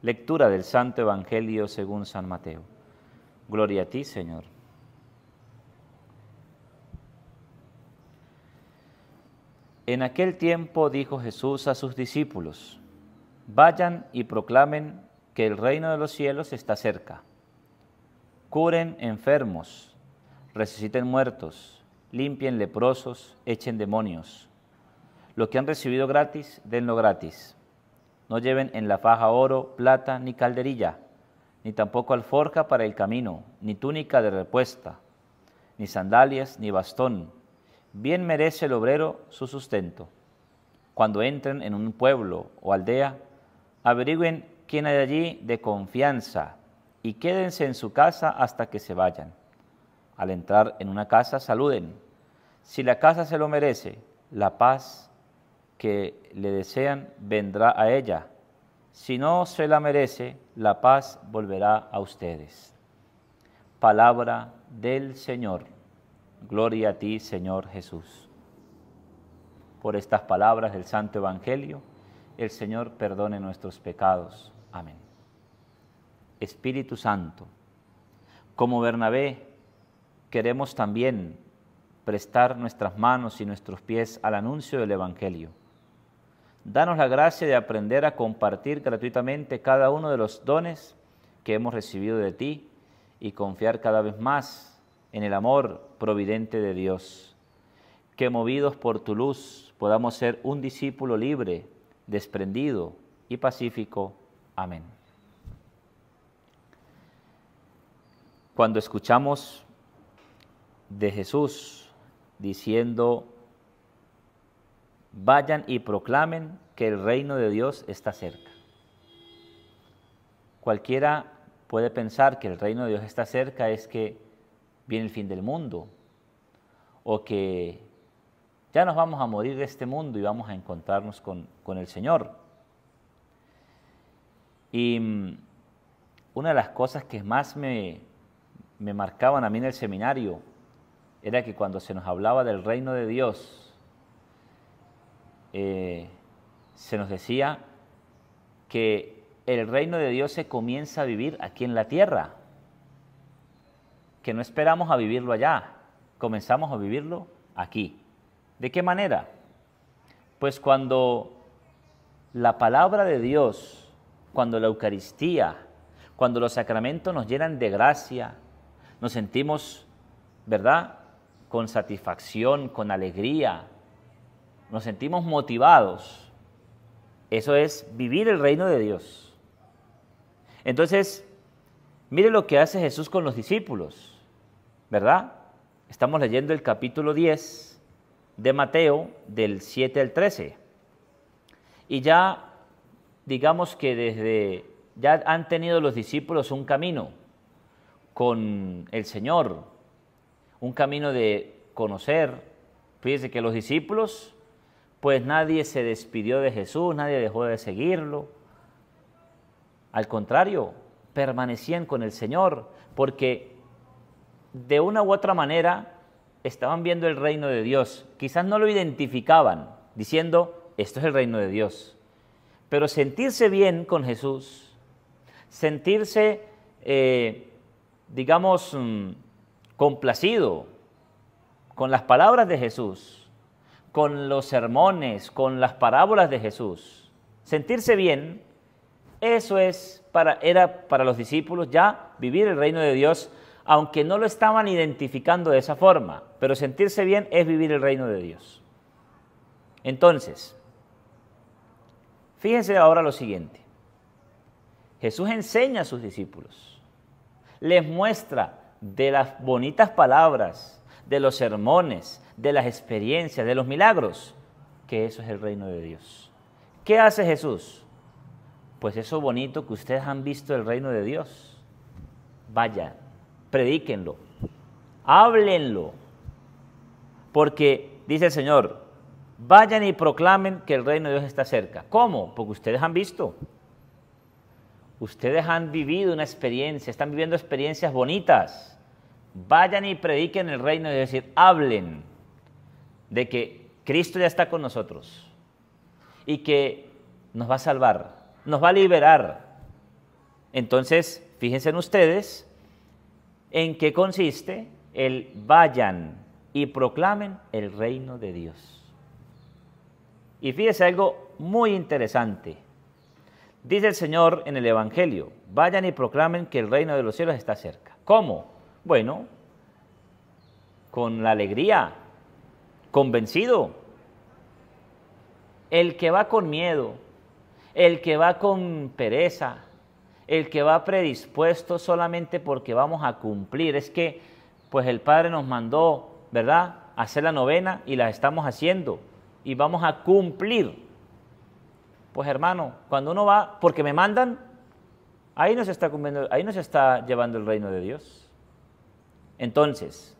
Lectura del Santo Evangelio según San Mateo. Gloria a ti, Señor. En aquel tiempo dijo Jesús a sus discípulos, vayan y proclamen que el reino de los cielos está cerca. Curen enfermos, resuciten muertos, limpien leprosos, echen demonios. Los que han recibido gratis, denlo gratis no lleven en la faja oro, plata ni calderilla, ni tampoco alforja para el camino, ni túnica de repuesta, ni sandalias, ni bastón. Bien merece el obrero su sustento. Cuando entren en un pueblo o aldea, averigüen quién hay allí de confianza y quédense en su casa hasta que se vayan. Al entrar en una casa, saluden. Si la casa se lo merece, la paz que le desean vendrá a ella. Si no se la merece, la paz volverá a ustedes. Palabra del Señor. Gloria a ti, Señor Jesús. Por estas palabras del Santo Evangelio, el Señor perdone nuestros pecados. Amén. Espíritu Santo, como Bernabé, queremos también prestar nuestras manos y nuestros pies al anuncio del Evangelio Danos la gracia de aprender a compartir gratuitamente cada uno de los dones que hemos recibido de ti y confiar cada vez más en el amor providente de Dios. Que movidos por tu luz podamos ser un discípulo libre, desprendido y pacífico. Amén. Cuando escuchamos de Jesús diciendo vayan y proclamen que el reino de Dios está cerca. Cualquiera puede pensar que el reino de Dios está cerca es que viene el fin del mundo o que ya nos vamos a morir de este mundo y vamos a encontrarnos con, el Señor. Y mm, una de las cosas que más me, me marcaban a mí en el seminario era que cuando se nos hablaba del reino de Dios, eh, se nos decía que el reino de Dios se comienza a vivir aquí en la tierra, que no esperamos a vivirlo allá, comenzamos a vivirlo aquí. ¿De qué manera? Pues cuando la palabra de Dios, cuando la Eucaristía, cuando los sacramentos nos llenan de gracia, nos sentimos, ¿verdad?, con satisfacción, con alegría, nos sentimos motivados, eso es vivir el reino de Dios. Entonces, mire lo que hace Jesús con los discípulos, ¿verdad? Estamos leyendo el capítulo 10 de Mateo, del 7 al 13. Y ya, digamos que desde, ya han tenido los discípulos un camino con el Señor, un camino de conocer. Fíjense que los discípulos pues nadie se despidió de Jesús, nadie dejó de seguirlo. Al contrario, permanecían con el Señor, porque de una u otra manera estaban viendo el reino de Dios. Quizás no lo identificaban diciendo, esto es el reino de Dios. Pero sentirse bien con Jesús, sentirse, eh, digamos, mm, complacido con las palabras de Jesús, con los sermones, con las parábolas de Jesús. Sentirse bien, eso es para, era para los discípulos ya vivir el reino de Dios, aunque no lo estaban identificando de esa forma, pero sentirse bien es vivir el reino de Dios. Entonces, fíjense ahora lo siguiente. Jesús enseña a sus discípulos, les muestra de las bonitas palabras de los sermones, de las experiencias, de los milagros, que eso es el reino de Dios. ¿Qué hace Jesús? Pues eso bonito que ustedes han visto el reino de Dios. Vaya, predíquenlo, háblenlo, porque dice el Señor, vayan y proclamen que el reino de Dios está cerca. ¿Cómo? Porque ustedes han visto. Ustedes han vivido una experiencia, están viviendo experiencias bonitas vayan y prediquen el reino, es decir, hablen de que Cristo ya está con nosotros y que nos va a salvar, nos va a liberar. Entonces, fíjense en ustedes en qué consiste el vayan y proclamen el reino de Dios. Y fíjese algo muy interesante. Dice el Señor en el Evangelio, vayan y proclamen que el reino de los cielos está cerca. ¿Cómo? Bueno, con la alegría, convencido. El que va con miedo, el que va con pereza, el que va predispuesto solamente porque vamos a cumplir. Es que, pues el Padre nos mandó, ¿verdad?, hacer la novena y la estamos haciendo y vamos a cumplir. Pues hermano, cuando uno va, porque me mandan, ahí no se está, ahí no se está llevando el reino de Dios. Entonces,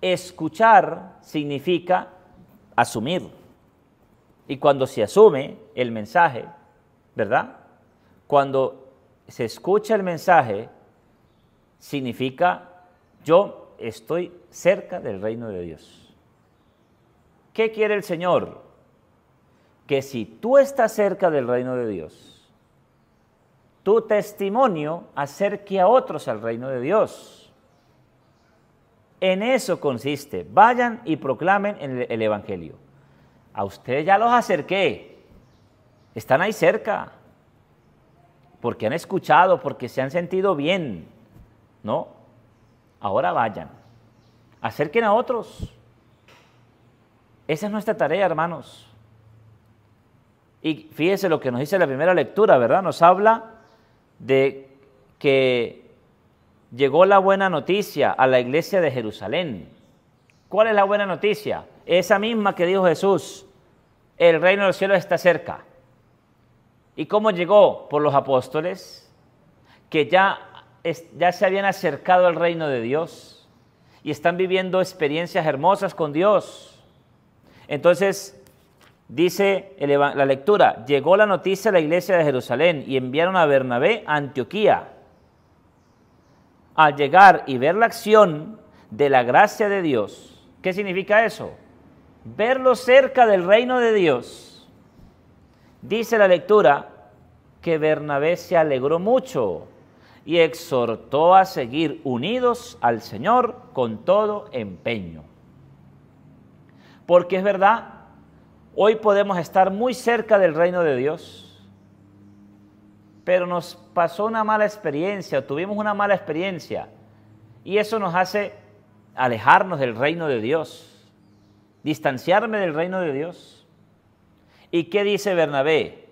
escuchar significa asumir. Y cuando se asume el mensaje, ¿verdad? Cuando se escucha el mensaje, significa yo estoy cerca del reino de Dios. ¿Qué quiere el Señor? Que si tú estás cerca del reino de Dios, tu testimonio acerque a otros al reino de Dios. En eso consiste. Vayan y proclamen el, el Evangelio. A ustedes ya los acerqué. Están ahí cerca. Porque han escuchado, porque se han sentido bien. ¿No? Ahora vayan. Acerquen a otros. Esa es nuestra tarea, hermanos. Y fíjese lo que nos dice la primera lectura, ¿verdad? Nos habla de que llegó la buena noticia a la iglesia de Jerusalén. ¿Cuál es la buena noticia? Esa misma que dijo Jesús, el reino de los cielos está cerca. ¿Y cómo llegó? Por los apóstoles, que ya, ya se habían acercado al reino de Dios y están viviendo experiencias hermosas con Dios. Entonces, dice la lectura, llegó la noticia a la iglesia de Jerusalén y enviaron a Bernabé a Antioquía al llegar y ver la acción de la gracia de Dios. ¿Qué significa eso? Verlo cerca del reino de Dios. Dice la lectura que Bernabé se alegró mucho y exhortó a seguir unidos al Señor con todo empeño. Porque es verdad, hoy podemos estar muy cerca del reino de Dios pero nos pasó una mala experiencia, tuvimos una mala experiencia, y eso nos hace alejarnos del reino de Dios, distanciarme del reino de Dios. ¿Y qué dice Bernabé?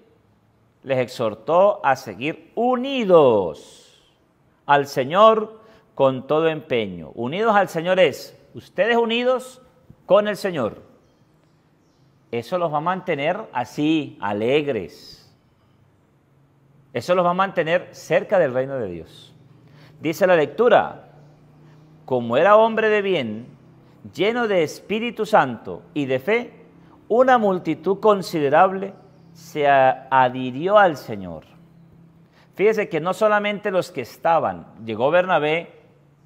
Les exhortó a seguir unidos al Señor con todo empeño. Unidos al Señor es ustedes unidos con el Señor. Eso los va a mantener así, alegres eso los va a mantener cerca del reino de Dios. Dice la lectura, como era hombre de bien, lleno de Espíritu Santo y de fe, una multitud considerable se adhirió al Señor. Fíjese que no solamente los que estaban, llegó Bernabé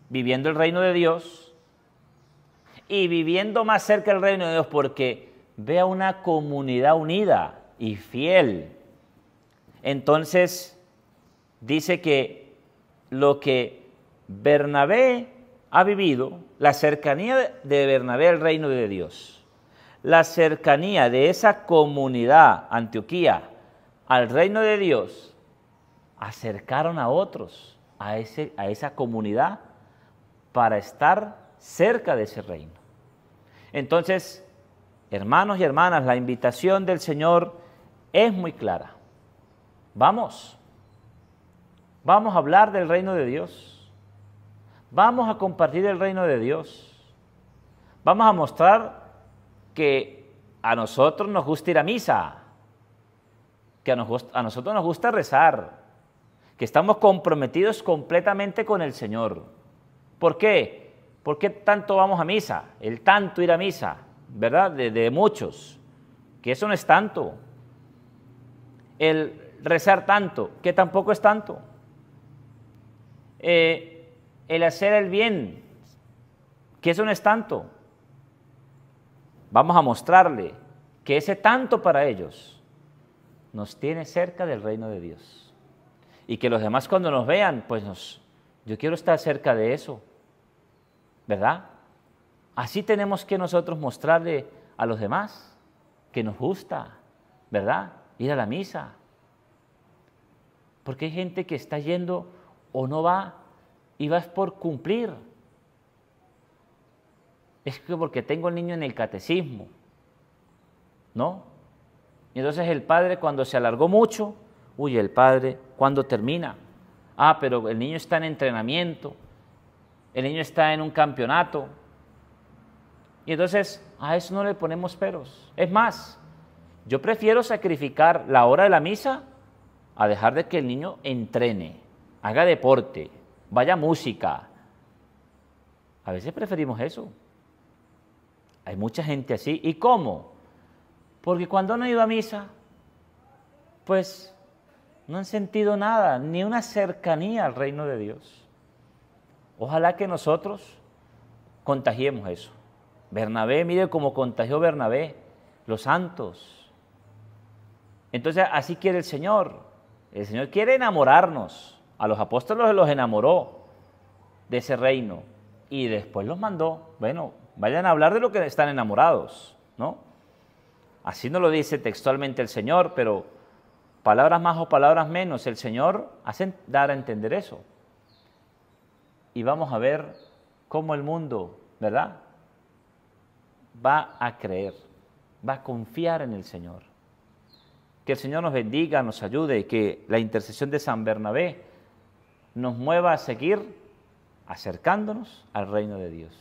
viviendo el reino de Dios y viviendo más cerca del reino de Dios porque vea una comunidad unida y fiel entonces dice que lo que Bernabé ha vivido, la cercanía de Bernabé al reino de Dios, la cercanía de esa comunidad Antioquía al reino de Dios, acercaron a otros a, ese, a esa comunidad para estar cerca de ese reino. Entonces, hermanos y hermanas, la invitación del Señor es muy clara. Vamos, vamos a hablar del reino de Dios. Vamos a compartir el reino de Dios. Vamos a mostrar que a nosotros nos gusta ir a misa, que a, nosotros nos gusta rezar, que estamos comprometidos completamente con el Señor. ¿Por qué? ¿Por qué tanto vamos a misa? El tanto ir a misa, ¿verdad? De, de muchos, que eso no es tanto. El rezar tanto, que tampoco es tanto. Eh, el hacer el bien, que eso no es tanto. Vamos a mostrarle que ese tanto para ellos nos tiene cerca del reino de Dios. Y que los demás cuando nos vean, pues nos, yo quiero estar cerca de eso, ¿verdad? Así tenemos que nosotros mostrarle a los demás que nos gusta, ¿verdad? Ir a la misa, porque hay gente que está yendo o no va y vas por cumplir. Es que porque tengo el niño en el catecismo, ¿no? Y entonces el padre cuando se alargó mucho, uy, el padre, cuando termina? Ah, pero el niño está en entrenamiento, el niño está en un campeonato. Y entonces a eso no le ponemos peros. Es más, yo prefiero sacrificar la hora de la misa a dejar de que el niño entrene, haga deporte, vaya a música. A veces preferimos eso. Hay mucha gente así. ¿Y cómo? Porque cuando no iba a misa, pues no han sentido nada, ni una cercanía al reino de Dios. Ojalá que nosotros contagiemos eso. Bernabé, mire cómo contagió Bernabé, los santos. Entonces así quiere el Señor el Señor quiere enamorarnos. A los apóstoles los enamoró de ese reino y después los mandó, bueno, vayan a hablar de lo que están enamorados, ¿no? Así no lo dice textualmente el Señor, pero palabras más o palabras menos, el Señor hace dar a entender eso. Y vamos a ver cómo el mundo, ¿verdad? Va a creer, va a confiar en el Señor. Que el Señor nos bendiga, nos ayude, y que la intercesión de San Bernabé nos mueva a seguir acercándonos al reino de Dios.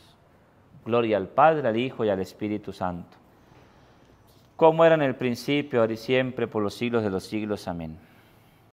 Gloria al Padre, al Hijo y al Espíritu Santo, como era en el principio, ahora y siempre, por los siglos de los siglos. Amén.